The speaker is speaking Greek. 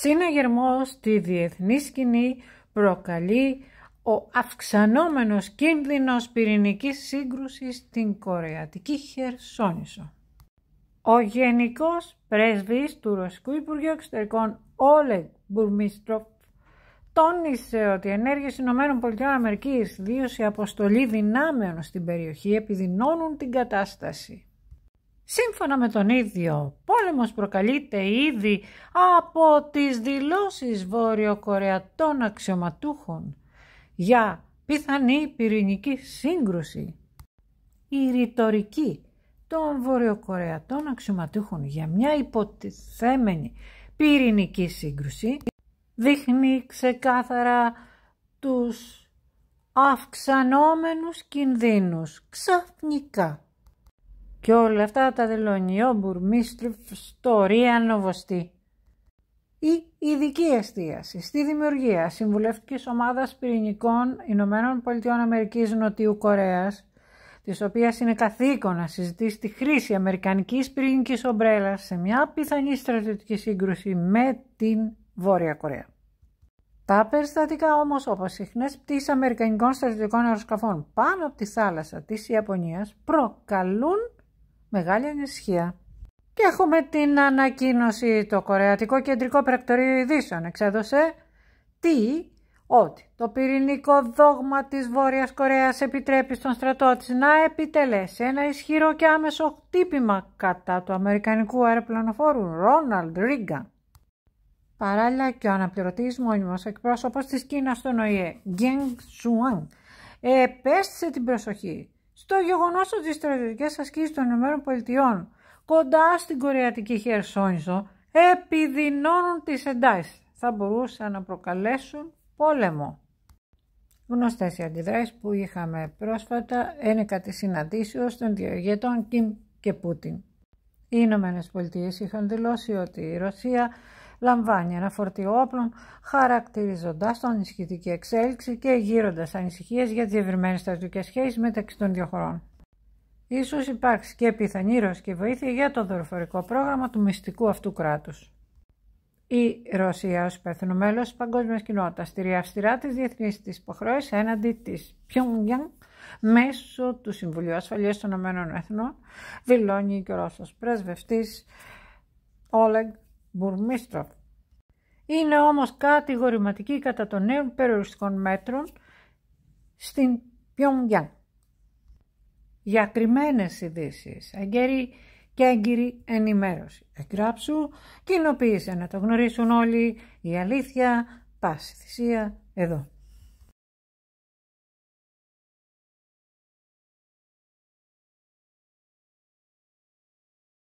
συναγερμός στη διεθνή σκηνή προκαλεί ο αυξανόμενος κίνδυνος πυρηνικής σύγκρουσης στην Κορεατική Χερσόνησο. Ο Γενικός Πρέσβης του Ρωσικού Υπουργείου Εξωτερικών Όλεγ Μπουρμίστροφ τόνισε ότι οι ενέργειες των ΗΠΑ δύο η αποστολή δυνάμεων στην περιοχή επιδεινώνουν την κατάσταση. Σύμφωνα με τον ίδιο πόλεμος προκαλείται ήδη από τις δηλώσεις βορειοκορεατών αξιωματούχων για πιθανή πυρηνική σύγκρουση. Η ρητορική των βορειοκορεατών αξιωματούχων για μια υποτιθέμενη πυρηνική σύγκρουση δείχνει ξεκάθαρα τους αυξανόμενους κινδύνους ξαφνικά και όλα αυτά τα ο μίστρυ στορία, νοβοστή. Η ειδική εστίαση στη δημιουργία συμβουλευτικής ομάδας πυρηνικών Ηνωμένων Πολιτειών Αμερικής Νοτιού Κορέας, της οποίας είναι καθήκον να συζητήσει τη χρήση αμερικανικής πυρηνικής ομπρέλας σε μια πιθανή στρατιωτική σύγκρουση με την Βόρεια Κορέα. Τα περιστατικά όμως, όπως συχνές πτήσει Αμερικανικών στρατιωτικών αεροσκαφών πάνω από τη θάλασσα της Ιαπωνίας, προκαλούν μεγάλη ανησυχία. Και έχουμε την ανακοίνωση το Κορεατικό Κεντρικό Πρακτορείο Ειδήσεων εξέδωσε τι ότι το πυρηνικό δόγμα της Βόρειας Κορέας επιτρέπει στον στρατό της να επιτελέσει ένα ισχυρό και άμεσο χτύπημα κατά του αμερικανικού αεροπλανοφόρου Ρόναλντ Ρίγκα. Παράλληλα και ο αναπληρωτής μόνιμος εκπρόσωπος της Κίνας στον ΟΗΕ, Γκένγκ Σουάν, επέστησε την προσοχή στο γεγονός ότι οι στρατιωτικές ασκήσεις των ΗΠΑ κοντά στην Κορεατική Χερσόνησο επιδεινώνουν τις εντάσεις. Θα μπορούσαν να προκαλέσουν πόλεμο. Γνωστές οι αντιδράσεις που είχαμε πρόσφατα ένεκα τη συναντήσεως των δύο Κιμ και Πούτιν. Οι Ηνωμένες Πολιτείες είχαν δηλώσει ότι η Ρωσία λαμβάνει ένα φορτίο όπλων, χαρακτηρίζοντά τον ισχυτική εξέλιξη και γύροντας ανησυχίες για τι διευρυμένες στρατιωτικές σχέσεις μεταξύ των δύο χωρών. σω υπάρξει και πιθανή ρωσική βοήθεια για το δορυφορικό πρόγραμμα του μυστικού αυτού κράτους. Η Ρωσία ως υπεύθυνο μέλος της παγκόσμιας κοινότητας στηρεί αυστηρά τις διεθνείς της υποχρεώσεις έναντι της Πιόνγκιανγκ μέσω του Συμβουλίου Ασφαλείας των Ηνωμένων δηλώνει και ο Ρώσος πρεσβευτής Όλεγ Μπουρμίστροφ. Είναι όμως κατηγορηματική κατά των νέων περιοριστικών μέτρων στην Πιονγκιάν. Για κρυμμένες ειδήσεις, εγκαίρη και έγκυρη ενημέρωση. Εγγράψου, κοινοποίησε να το γνωρίσουν όλοι η αλήθεια, πάση θυσία, εδώ.